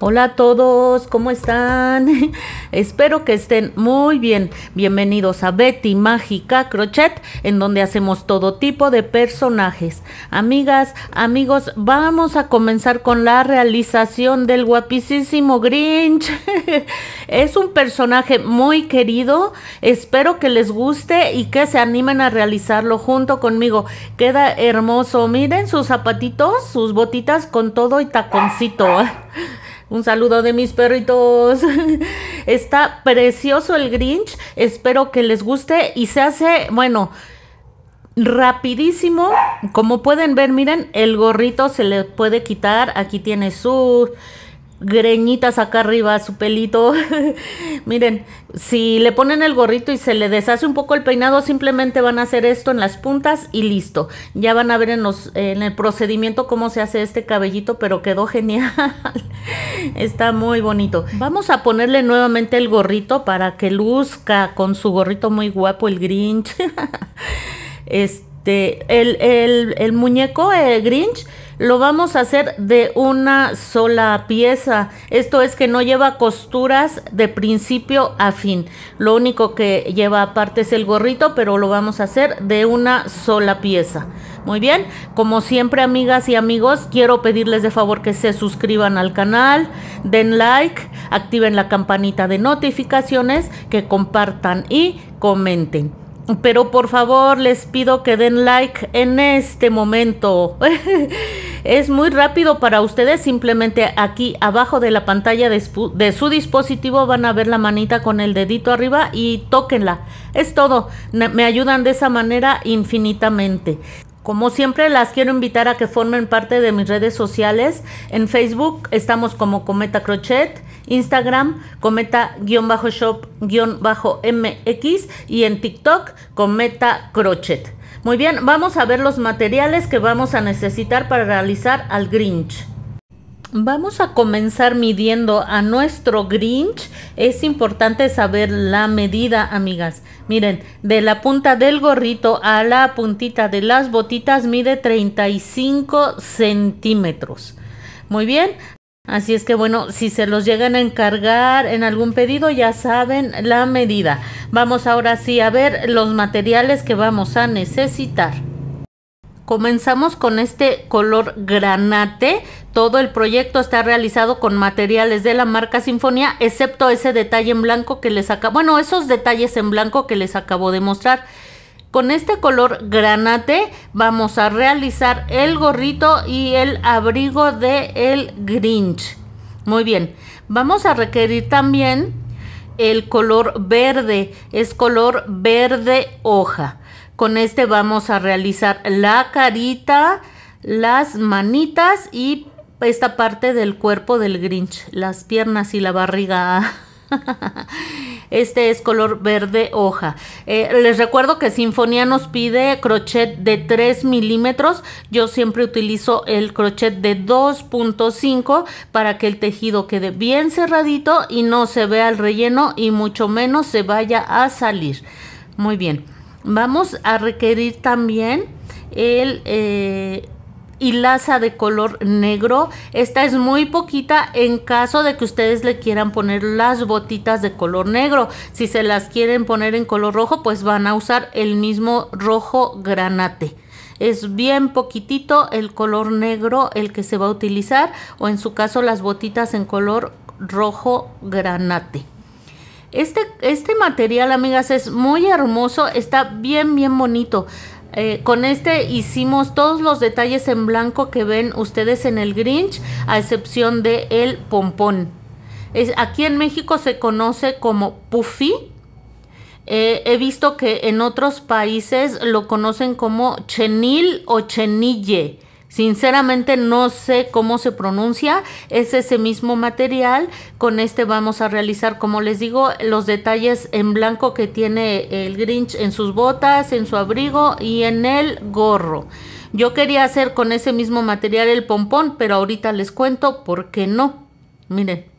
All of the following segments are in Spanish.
Hola a todos, ¿cómo están? Espero que estén muy bien. Bienvenidos a Betty Mágica Crochet, en donde hacemos todo tipo de personajes. Amigas, amigos, vamos a comenzar con la realización del guapísimo Grinch. es un personaje muy querido. Espero que les guste y que se animen a realizarlo junto conmigo. Queda hermoso. Miren sus zapatitos, sus botitas con todo y taconcito. Un saludo de mis perritos. Está precioso el Grinch. Espero que les guste y se hace, bueno, rapidísimo. Como pueden ver, miren, el gorrito se le puede quitar. Aquí tiene su greñitas acá arriba, su pelito. Miren, si le ponen el gorrito y se le deshace un poco el peinado, simplemente van a hacer esto en las puntas y listo. Ya van a ver en, en el procedimiento cómo se hace este cabellito, pero quedó genial. Está muy bonito. Vamos a ponerle nuevamente el gorrito para que luzca con su gorrito muy guapo, el Grinch. este, el, el, muñeco, el eh, Grinch lo vamos a hacer de una sola pieza. Esto es que no lleva costuras de principio a fin. Lo único que lleva aparte es el gorrito, pero lo vamos a hacer de una sola pieza. Muy bien, como siempre amigas y amigos, quiero pedirles de favor que se suscriban al canal, den like, activen la campanita de notificaciones, que compartan y comenten pero por favor les pido que den like en este momento. es muy rápido para ustedes, simplemente aquí abajo de la pantalla de, su dispositivo van a ver la manita con el dedito arriba y tóquenla. Es todo, me ayudan de esa manera infinitamente. Como siempre, las quiero invitar a que formen parte de mis redes sociales. En Facebook estamos como Cometa Crochet, Instagram cometa-shop-mx y en TikTok Cometa Crochet. Muy bien, vamos a ver los materiales que vamos a necesitar para realizar al Grinch. Vamos a comenzar midiendo a nuestro Grinch. Es importante saber la medida, amigas. Miren, de la punta del gorrito a la puntita de las botitas mide 35 centímetros. Muy bien. Así es que bueno, si se los llegan a encargar en algún pedido, ya saben la medida. Vamos ahora sí a ver los materiales que vamos a necesitar. Comenzamos con este color granate todo el proyecto está realizado con materiales de la marca Sinfonía, excepto ese detalle en blanco que les acabo, bueno, esos detalles en blanco que les acabo de mostrar. Con este color granate vamos a realizar el gorrito y el abrigo de el Grinch. Muy bien, vamos a requerir también el color verde, es color verde hoja. Con este vamos a realizar la carita, las manitas y esta parte del cuerpo del Grinch, las piernas y la barriga. Este es color verde hoja. Eh, les recuerdo que Sinfonía nos pide crochet de 3 milímetros. Yo siempre utilizo el crochet de 2.5 para que el tejido quede bien cerradito y no se vea el relleno y mucho menos se vaya a salir. Muy bien. Vamos a requerir también el... Eh, y laza de color negro. Esta es muy poquita en caso de que ustedes le quieran poner las botitas de color negro. Si se las quieren poner en color rojo, pues van a usar el mismo rojo granate. Es bien poquitito el color negro el que se va a utilizar o en su caso las botitas en color rojo granate. Este, este material, amigas, es muy hermoso, está bien, bien bonito. Eh, con este hicimos todos los detalles en blanco que ven ustedes en el Grinch, a excepción de el pompón. Es, aquí en México se conoce como puffy. Eh, he visto que en otros países lo conocen como chenil o chenille. Sinceramente no sé cómo se pronuncia, es ese mismo material, con este vamos a realizar, como les digo, los detalles en blanco que tiene el Grinch en sus botas, en su abrigo y en el gorro. Yo quería hacer con ese mismo material el pompón, pero ahorita les cuento por qué no. Miren.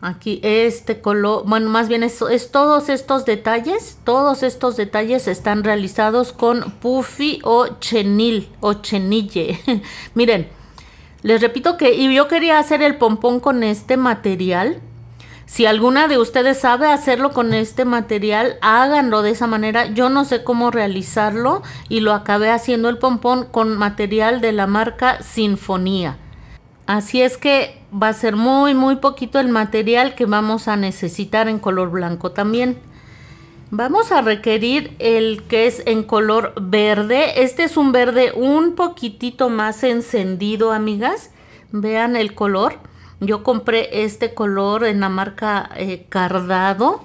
Aquí este color, bueno, más bien es, todos estos detalles, todos estos detalles están realizados con puffy o chenil o chenille. Miren, les repito que yo quería hacer el pompón con este material. Si alguna de ustedes sabe hacerlo con este material, háganlo de esa manera. Yo no sé cómo realizarlo y lo acabé haciendo el pompón con material de la marca Sinfonía. Así es que va a ser muy, muy poquito el material que vamos a necesitar en color blanco también. Vamos a requerir el que es en color verde. Este es un verde un poquitito más encendido, amigas. Vean el color. Yo compré este color en la marca eh, Cardado.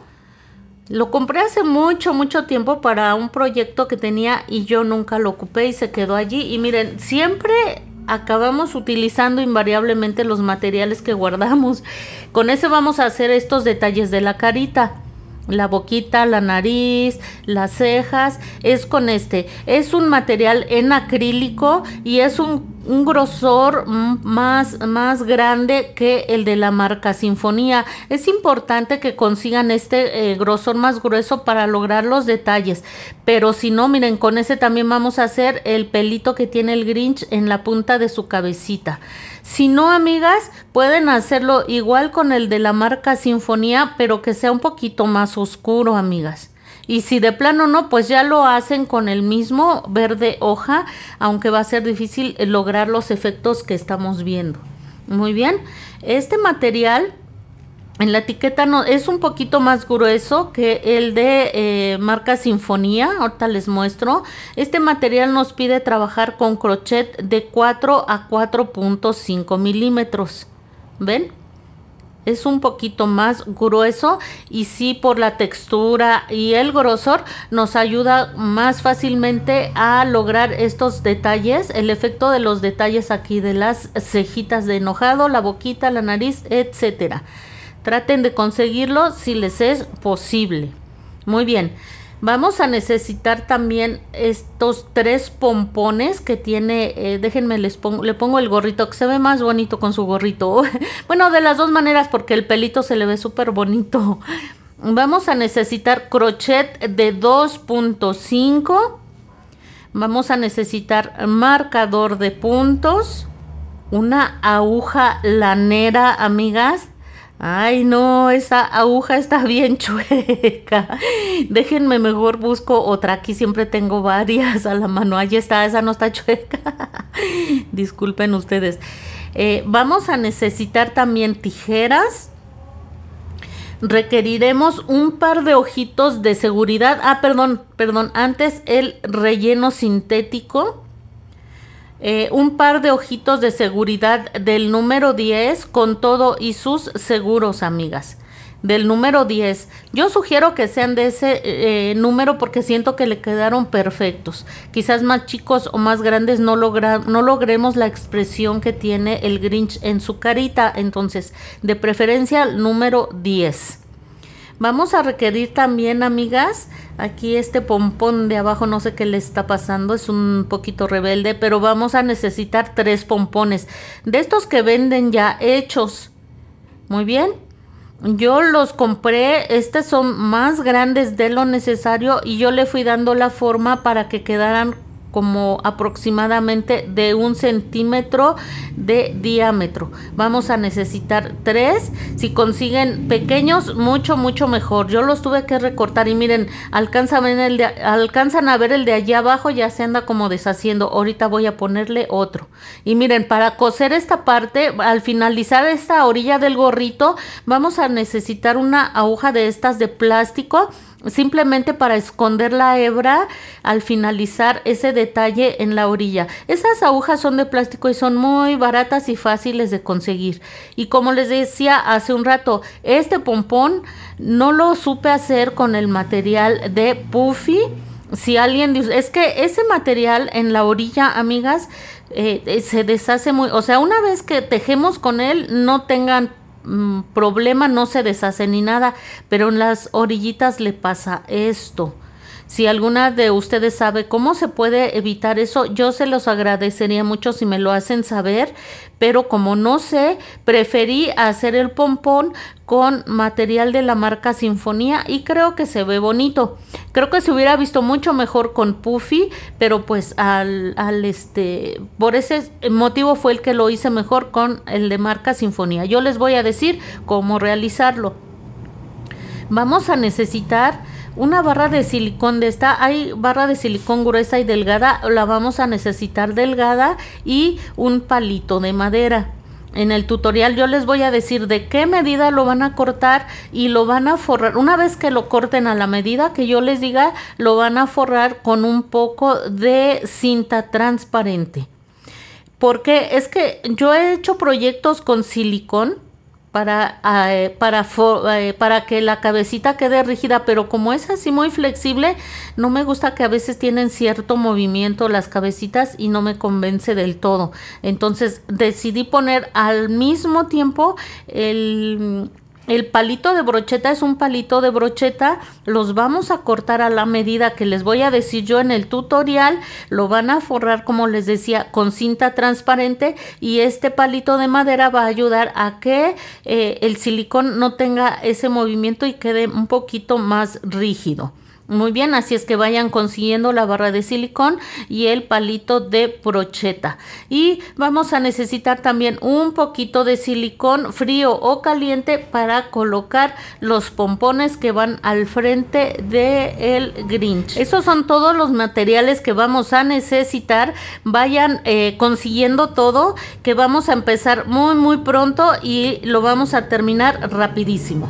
Lo compré hace mucho, mucho tiempo para un proyecto que tenía y yo nunca lo ocupé y se quedó allí. Y miren, siempre acabamos utilizando invariablemente los materiales que guardamos. Con ese vamos a hacer estos detalles de la carita la boquita, la nariz, las cejas, es con este. Es un material en acrílico y es un, grosor más, más grande que el de la marca Sinfonía. Es importante que consigan este eh, grosor más grueso para lograr los detalles. Pero si no, miren, con ese también vamos a hacer el pelito que tiene el Grinch en la punta de su cabecita. Si no, amigas, pueden hacerlo igual con el de la marca Sinfonía, pero que sea un poquito más oscuro, amigas. Y si de plano no, pues ya lo hacen con el mismo verde hoja, aunque va a ser difícil lograr los efectos que estamos viendo. Muy bien, este material en la etiqueta no, es un poquito más grueso que el de eh, marca Sinfonía, ahorita les muestro. Este material nos pide trabajar con crochet de 4 a 4.5 milímetros. ¿Ven? Es un poquito más grueso y sí por la textura y el grosor nos ayuda más fácilmente a lograr estos detalles, el efecto de los detalles aquí de las cejitas de enojado, la boquita, la nariz, etcétera. Traten de conseguirlo si les es posible. Muy bien. Vamos a necesitar también estos tres pompones que tiene, eh, déjenme, les pongo, le pongo el gorrito, que se ve más bonito con su gorrito. bueno, de las dos maneras, porque el pelito se le ve súper bonito. Vamos a necesitar crochet de 2.5. Vamos a necesitar marcador de puntos. Una aguja lanera, amigas. Ay, no, esa aguja está bien chueca. Déjenme mejor busco otra. Aquí siempre tengo varias a la mano. Ahí está, esa no está chueca. Disculpen ustedes. Eh, vamos a necesitar también tijeras. Requeriremos un par de ojitos de seguridad. Ah, perdón, perdón. Antes el relleno sintético eh, un par de ojitos de seguridad del número 10 con todo y sus seguros, amigas. Del número 10. Yo sugiero que sean de ese eh, número porque siento que le quedaron perfectos. Quizás más chicos o más grandes no, logra no logremos la expresión que tiene el Grinch en su carita. Entonces, de preferencia, número 10. Vamos a requerir también, amigas, aquí este pompón de abajo, no sé qué le está pasando, es un poquito rebelde, pero vamos a necesitar tres pompones. De estos que venden ya hechos. Muy bien. Yo los compré, estos son más grandes de lo necesario y yo le fui dando la forma para que quedaran como aproximadamente de un centímetro de diámetro. Vamos a necesitar tres. Si consiguen pequeños, mucho, mucho mejor. Yo los tuve que recortar y miren, alcanzan, el alcanzan a ver el de allá abajo, ya se anda como deshaciendo. Ahorita voy a ponerle otro. Y miren, para coser esta parte, al finalizar esta orilla del gorrito, vamos a necesitar una aguja de estas de plástico simplemente para esconder la hebra al finalizar ese detalle en la orilla. Esas agujas son de plástico y son muy baratas y fáciles de conseguir. Y como les decía hace un rato, este pompón no lo supe hacer con el material de Puffy. Si alguien es que ese material en la orilla, amigas, eh, eh, se deshace muy, o sea, una vez que tejemos con él, no tengan Mm, problema no se deshace ni nada, pero en las orillitas le pasa esto. Si alguna de ustedes sabe cómo se puede evitar eso, yo se los agradecería mucho si me lo hacen saber, pero como no sé, preferí hacer el pompón con material de la marca Sinfonía y creo que se ve bonito. Creo que se hubiera visto mucho mejor con Puffy, pero pues al, este, por ese motivo fue el que lo hice mejor con el de marca Sinfonía. Yo les voy a decir cómo realizarlo. Vamos a necesitar una barra de silicón de esta, hay barra de silicón gruesa y delgada, la vamos a necesitar delgada y un palito de madera. En el tutorial yo les voy a decir de qué medida lo van a cortar y lo van a forrar. Una vez que lo corten a la medida que yo les diga, lo van a forrar con un poco de cinta transparente. Porque es que yo he hecho proyectos con silicón para, eh, para, eh, para que la cabecita quede rígida, pero como es así muy flexible, no me gusta que a veces tienen cierto movimiento las cabecitas y no me convence del todo. Entonces decidí poner al mismo tiempo el el palito de brocheta es un palito de brocheta, los vamos a cortar a la medida que les voy a decir yo en el tutorial, lo van a forrar como les decía con cinta transparente y este palito de madera va a ayudar a que eh, el silicón no tenga ese movimiento y quede un poquito más rígido. Muy bien, así es que vayan consiguiendo la barra de silicón y el palito de brocheta. Y vamos a necesitar también un poquito de silicón frío o caliente para colocar los pompones que van al frente del el Grinch. Esos son todos los materiales que vamos a necesitar. Vayan eh, consiguiendo todo que vamos a empezar muy muy pronto y lo vamos a terminar rapidísimo.